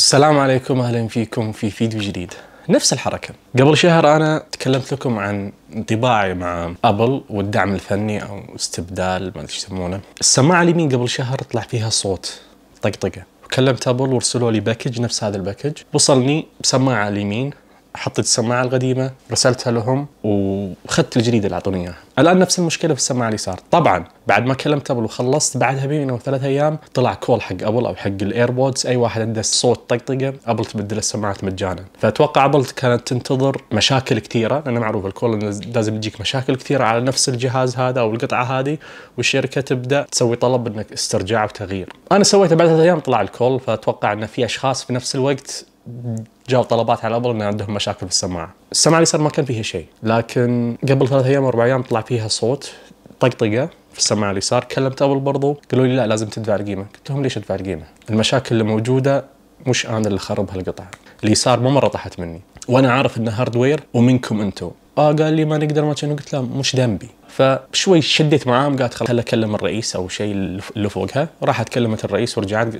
السلام عليكم اهلا فيكم في فيديو جديد نفس الحركة قبل شهر أنا تكلمت لكم عن انطباعي مع أبل والدعم الفني أو استبدال ما أدري يسمونه السماعة اليمين قبل شهر طلع فيها صوت طقطقة وكلمت أبل وارسلوا لي باكج نفس هذا الباكج وصلني بسماعة اليمين حطيت السماعه القديمه رسلتها لهم وخذت الجديده اللي اعطوني اياها الان نفس المشكله في السماعه اليسار طبعا بعد ما كلمت ابل وخلصت بعدها بيوم او ثلاث ايام طلع كول حق ابل او حق الايربودز اي واحد عنده صوت طقطقه ابل تبدل السماعات مجانا فاتوقع ابل كانت تنتظر مشاكل كثيره لان معروف الكول لازم تجيك مشاكل كثيره على نفس الجهاز هذا او القطعه هذه والشركه تبدا تسوي طلب انك استرجاع وتغيير انا سويته بعد ثلاث ايام طلع الكول فاتوقع ان في اشخاص في نفس الوقت جاوا طلبات على ابل ان عندهم مشاكل في السماعه السماعه اليسار ما كان فيها شيء، لكن قبل ثلاث ايام اربع ايام طلع فيها صوت طقطقه في السماعه اليسار، كلمت ابل برضو قالوا لي لا لازم تدفع القيمه، قلت لهم ليش ادفع القيمه؟ المشاكل اللي موجوده مش انا اللي هالقطعه اللي اليسار مو مره طاحت مني، وانا عارف انه هاردوير ومنكم انتم. اه قال لي ما نقدر ما قلت له مش ذنبي فشوي شديت معاهم قالت خل اكلم الرئيس او شيء اللي فوقها راحت كلمت الرئيس ورجعت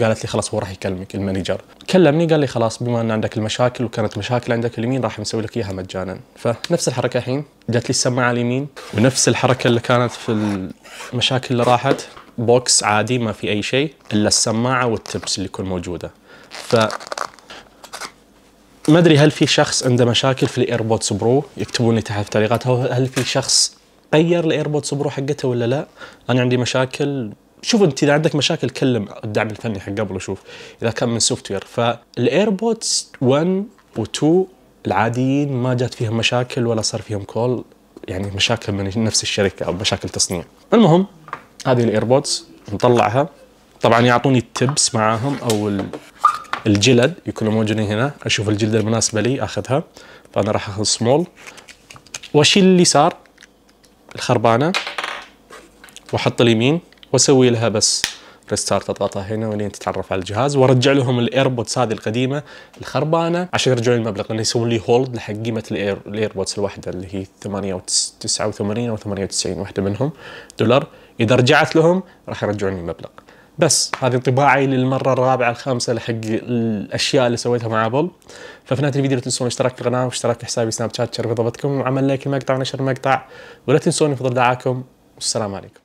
قالت لي خلاص هو راح يكلمك المانجر كلمني قال لي خلاص بما ان عندك المشاكل وكانت مشاكل عندك اليمين راح نسوي لك اياها مجانا فنفس الحركه الحين جات لي السماعه اليمين ونفس الحركه اللي كانت في المشاكل اللي راحت بوكس عادي ما في اي شيء الا السماعه والتبس اللي تكون موجوده ف ما ادري هل في شخص عنده مشاكل في الايربودز برو يكتبون لي تحت في تعليقات هل في شخص غير الايربودز برو حقته ولا لا انا عندي مشاكل شوف انت اذا عندك مشاكل كلم الدعم الفني حق قبل وشوف اذا كان من سوفت وير فالايربودز 1 و2 العاديين ما جات فيهم مشاكل ولا صار فيهم كول يعني مشاكل من نفس الشركه او مشاكل تصنيع المهم هذه الايربودز نطلعها طبعا يعطوني التبس معاهم او الجلد يكونوا موجودين هنا اشوف الجلده المناسبه لي اخذها فانا راح اخذ سمول واشيل اليسار الخربانه واحط اليمين واسوي لها بس ريستارت اضغطها هنا ولين تتعرف على الجهاز وارجع لهم الايربودز هذه القديمه الخربانه عشان يرجعون المبلغ لان يسوون لي هولد لحق قيمه الاير الايربودز الواحده اللي هي او 89 او 98 واحده منهم دولار اذا رجعت لهم راح يرجعون المبلغ بس هذه انطباعي للمره الرابعه الخامسه لحق الاشياء اللي سويتها مع ابل ففي نهايه الفيديو لا تنسون اشتراك في القناه واشتراك في حسابي سناب شات تشرف ضبطكم وعمل لايك المقطع ونشر المقطع ولا تنسون فضل دعاكم والسلام عليكم